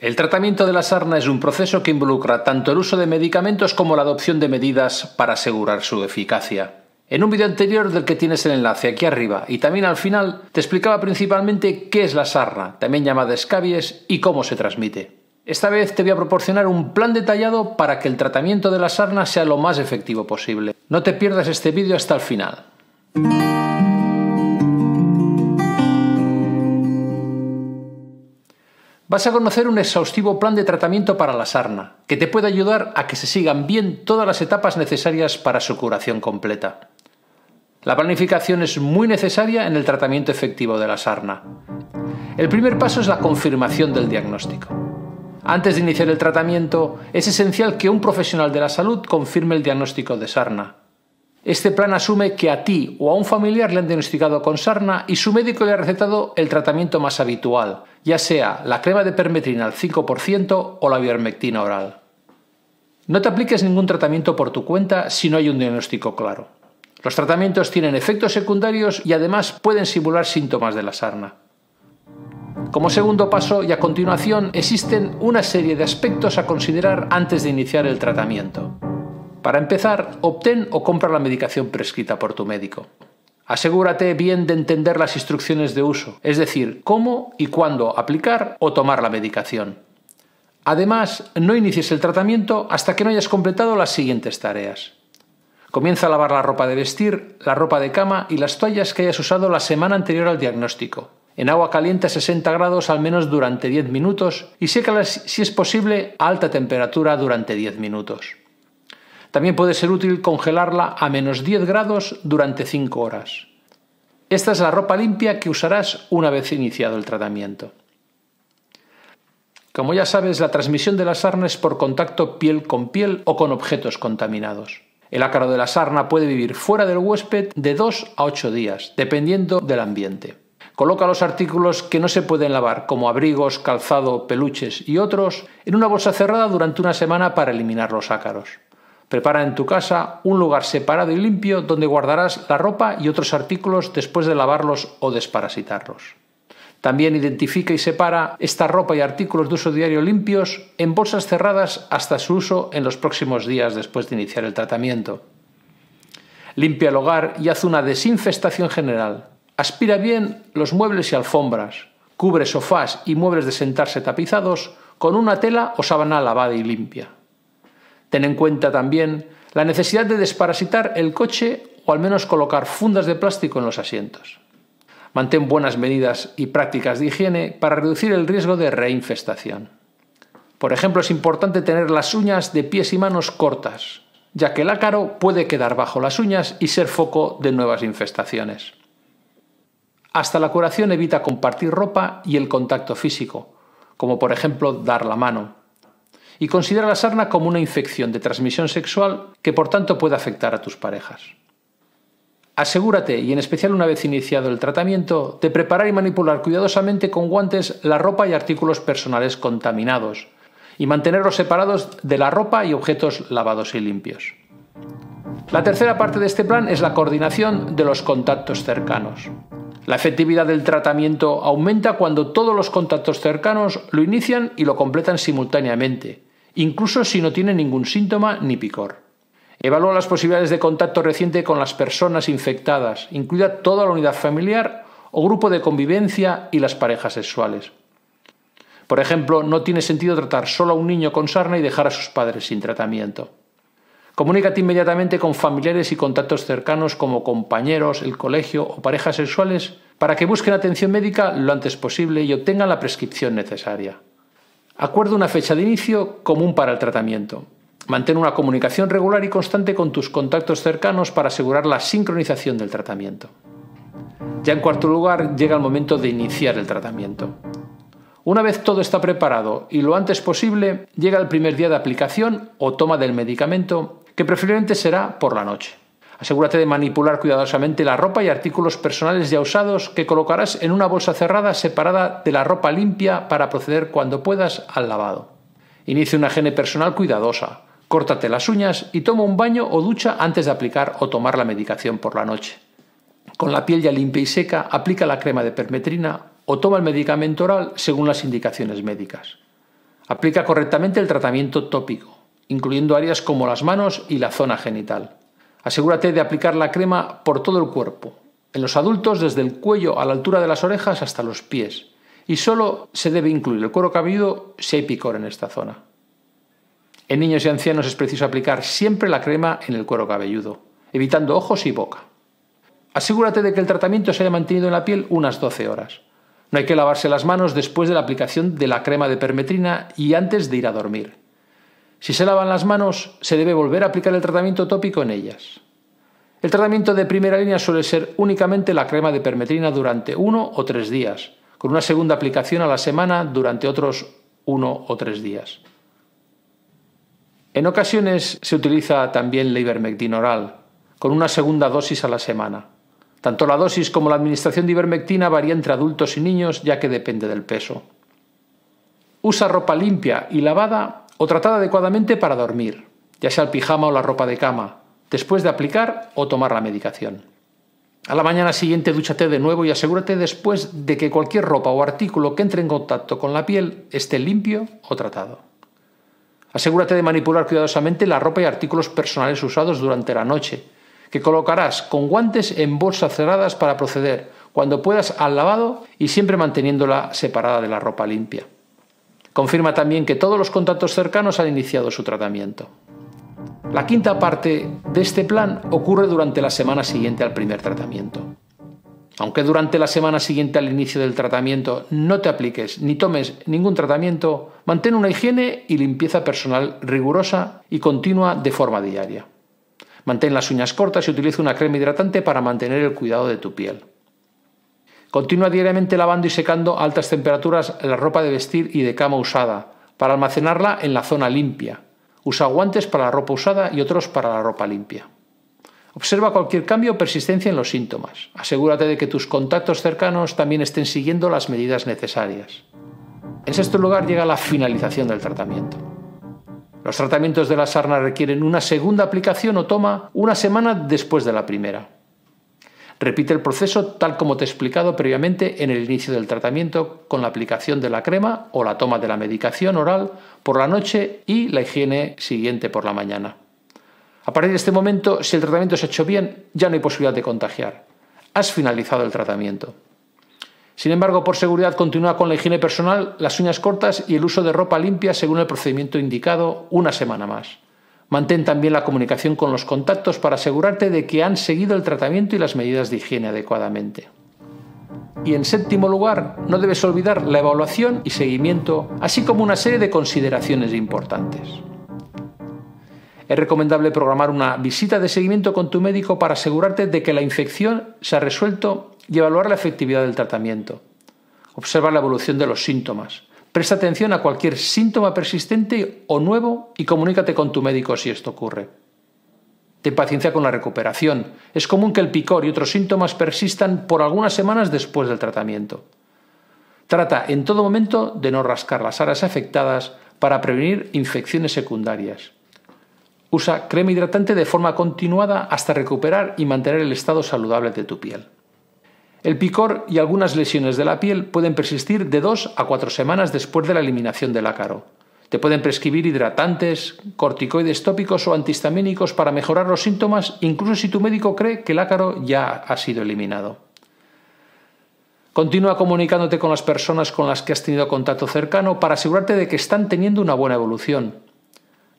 El tratamiento de la sarna es un proceso que involucra tanto el uso de medicamentos como la adopción de medidas para asegurar su eficacia. En un vídeo anterior del que tienes el enlace aquí arriba y también al final te explicaba principalmente qué es la sarna, también llamada escabies, y cómo se transmite. Esta vez te voy a proporcionar un plan detallado para que el tratamiento de la sarna sea lo más efectivo posible. No te pierdas este vídeo hasta el final. vas a conocer un exhaustivo plan de tratamiento para la sarna, que te puede ayudar a que se sigan bien todas las etapas necesarias para su curación completa. La planificación es muy necesaria en el tratamiento efectivo de la sarna. El primer paso es la confirmación del diagnóstico. Antes de iniciar el tratamiento, es esencial que un profesional de la salud confirme el diagnóstico de sarna, este plan asume que a ti o a un familiar le han diagnosticado con sarna y su médico le ha recetado el tratamiento más habitual, ya sea la crema de permetrina al 5% o la ivermectina oral. No te apliques ningún tratamiento por tu cuenta si no hay un diagnóstico claro. Los tratamientos tienen efectos secundarios y además pueden simular síntomas de la sarna. Como segundo paso y a continuación existen una serie de aspectos a considerar antes de iniciar el tratamiento. Para empezar, obtén o compra la medicación prescrita por tu médico. Asegúrate bien de entender las instrucciones de uso, es decir, cómo y cuándo aplicar o tomar la medicación. Además, no inicies el tratamiento hasta que no hayas completado las siguientes tareas. Comienza a lavar la ropa de vestir, la ropa de cama y las toallas que hayas usado la semana anterior al diagnóstico. En agua caliente a 60 grados al menos durante 10 minutos y sécalas si es posible a alta temperatura durante 10 minutos. También puede ser útil congelarla a menos 10 grados durante 5 horas. Esta es la ropa limpia que usarás una vez iniciado el tratamiento. Como ya sabes, la transmisión de la sarna es por contacto piel con piel o con objetos contaminados. El ácaro de la sarna puede vivir fuera del huésped de 2 a 8 días, dependiendo del ambiente. Coloca los artículos que no se pueden lavar, como abrigos, calzado, peluches y otros, en una bolsa cerrada durante una semana para eliminar los ácaros. Prepara en tu casa un lugar separado y limpio donde guardarás la ropa y otros artículos después de lavarlos o desparasitarlos. También identifica y separa esta ropa y artículos de uso diario limpios en bolsas cerradas hasta su uso en los próximos días después de iniciar el tratamiento. Limpia el hogar y haz una desinfestación general. Aspira bien los muebles y alfombras. Cubre sofás y muebles de sentarse tapizados con una tela o sábana lavada y limpia. Ten en cuenta también la necesidad de desparasitar el coche o al menos colocar fundas de plástico en los asientos. Mantén buenas medidas y prácticas de higiene para reducir el riesgo de reinfestación. Por ejemplo, es importante tener las uñas de pies y manos cortas, ya que el ácaro puede quedar bajo las uñas y ser foco de nuevas infestaciones. Hasta la curación evita compartir ropa y el contacto físico, como por ejemplo dar la mano y considera la sarna como una infección de transmisión sexual que por tanto puede afectar a tus parejas. Asegúrate, y en especial una vez iniciado el tratamiento, de preparar y manipular cuidadosamente con guantes la ropa y artículos personales contaminados, y mantenerlos separados de la ropa y objetos lavados y limpios. La tercera parte de este plan es la coordinación de los contactos cercanos. La efectividad del tratamiento aumenta cuando todos los contactos cercanos lo inician y lo completan simultáneamente, incluso si no tiene ningún síntoma ni picor. Evalúa las posibilidades de contacto reciente con las personas infectadas, incluida toda la unidad familiar o grupo de convivencia y las parejas sexuales. Por ejemplo, no tiene sentido tratar solo a un niño con sarna y dejar a sus padres sin tratamiento. Comunícate inmediatamente con familiares y contactos cercanos como compañeros, el colegio o parejas sexuales para que busquen atención médica lo antes posible y obtengan la prescripción necesaria. Acuerda una fecha de inicio común para el tratamiento. Mantén una comunicación regular y constante con tus contactos cercanos para asegurar la sincronización del tratamiento. Ya en cuarto lugar, llega el momento de iniciar el tratamiento. Una vez todo está preparado y lo antes posible, llega el primer día de aplicación o toma del medicamento, que preferiblemente será por la noche. Asegúrate de manipular cuidadosamente la ropa y artículos personales ya usados que colocarás en una bolsa cerrada separada de la ropa limpia para proceder cuando puedas al lavado. Inicia una higiene personal cuidadosa. Córtate las uñas y toma un baño o ducha antes de aplicar o tomar la medicación por la noche. Con la piel ya limpia y seca, aplica la crema de permetrina o toma el medicamento oral según las indicaciones médicas. Aplica correctamente el tratamiento tópico, incluyendo áreas como las manos y la zona genital. Asegúrate de aplicar la crema por todo el cuerpo, en los adultos desde el cuello a la altura de las orejas hasta los pies, y solo se debe incluir el cuero cabelludo si hay picor en esta zona. En niños y ancianos es preciso aplicar siempre la crema en el cuero cabelludo, evitando ojos y boca. Asegúrate de que el tratamiento se haya mantenido en la piel unas 12 horas. No hay que lavarse las manos después de la aplicación de la crema de permetrina y antes de ir a dormir. Si se lavan las manos, se debe volver a aplicar el tratamiento tópico en ellas. El tratamiento de primera línea suele ser únicamente la crema de permetrina durante uno o tres días, con una segunda aplicación a la semana durante otros uno o tres días. En ocasiones se utiliza también la ivermectina oral, con una segunda dosis a la semana. Tanto la dosis como la administración de ivermectina varía entre adultos y niños, ya que depende del peso. Usa ropa limpia y lavada o tratada adecuadamente para dormir, ya sea el pijama o la ropa de cama, después de aplicar o tomar la medicación. A la mañana siguiente dúchate de nuevo y asegúrate después de que cualquier ropa o artículo que entre en contacto con la piel esté limpio o tratado. Asegúrate de manipular cuidadosamente la ropa y artículos personales usados durante la noche, que colocarás con guantes en bolsas cerradas para proceder cuando puedas al lavado y siempre manteniéndola separada de la ropa limpia. Confirma también que todos los contactos cercanos han iniciado su tratamiento. La quinta parte de este plan ocurre durante la semana siguiente al primer tratamiento. Aunque durante la semana siguiente al inicio del tratamiento no te apliques ni tomes ningún tratamiento, mantén una higiene y limpieza personal rigurosa y continua de forma diaria. Mantén las uñas cortas y utiliza una crema hidratante para mantener el cuidado de tu piel. Continúa diariamente lavando y secando a altas temperaturas la ropa de vestir y de cama usada, para almacenarla en la zona limpia. Usa guantes para la ropa usada y otros para la ropa limpia. Observa cualquier cambio o persistencia en los síntomas. Asegúrate de que tus contactos cercanos también estén siguiendo las medidas necesarias. En sexto lugar llega la finalización del tratamiento. Los tratamientos de la sarna requieren una segunda aplicación o toma una semana después de la primera. Repite el proceso tal como te he explicado previamente en el inicio del tratamiento con la aplicación de la crema o la toma de la medicación oral por la noche y la higiene siguiente por la mañana. A partir de este momento, si el tratamiento se ha hecho bien, ya no hay posibilidad de contagiar. Has finalizado el tratamiento. Sin embargo, por seguridad, continúa con la higiene personal, las uñas cortas y el uso de ropa limpia según el procedimiento indicado una semana más. Mantén también la comunicación con los contactos para asegurarte de que han seguido el tratamiento y las medidas de higiene adecuadamente. Y en séptimo lugar, no debes olvidar la evaluación y seguimiento, así como una serie de consideraciones importantes. Es recomendable programar una visita de seguimiento con tu médico para asegurarte de que la infección se ha resuelto y evaluar la efectividad del tratamiento. Observa la evolución de los síntomas. Presta atención a cualquier síntoma persistente o nuevo y comunícate con tu médico si esto ocurre. Ten paciencia con la recuperación. Es común que el picor y otros síntomas persistan por algunas semanas después del tratamiento. Trata en todo momento de no rascar las áreas afectadas para prevenir infecciones secundarias. Usa crema hidratante de forma continuada hasta recuperar y mantener el estado saludable de tu piel. El picor y algunas lesiones de la piel pueden persistir de dos a cuatro semanas después de la eliminación del ácaro. Te pueden prescribir hidratantes, corticoides tópicos o antihistamínicos para mejorar los síntomas, incluso si tu médico cree que el ácaro ya ha sido eliminado. Continúa comunicándote con las personas con las que has tenido contacto cercano para asegurarte de que están teniendo una buena evolución.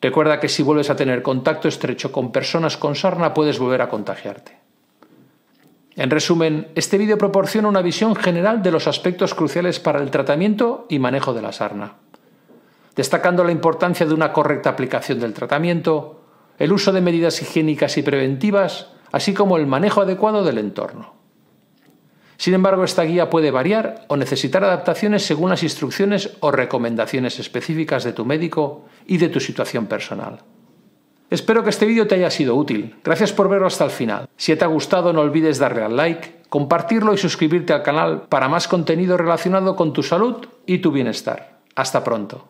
Recuerda que si vuelves a tener contacto estrecho con personas con sarna puedes volver a contagiarte. En resumen, este vídeo proporciona una visión general de los aspectos cruciales para el tratamiento y manejo de la sarna, destacando la importancia de una correcta aplicación del tratamiento, el uso de medidas higiénicas y preventivas, así como el manejo adecuado del entorno. Sin embargo, esta guía puede variar o necesitar adaptaciones según las instrucciones o recomendaciones específicas de tu médico y de tu situación personal. Espero que este vídeo te haya sido útil. Gracias por verlo hasta el final. Si te ha gustado no olvides darle al like, compartirlo y suscribirte al canal para más contenido relacionado con tu salud y tu bienestar. Hasta pronto.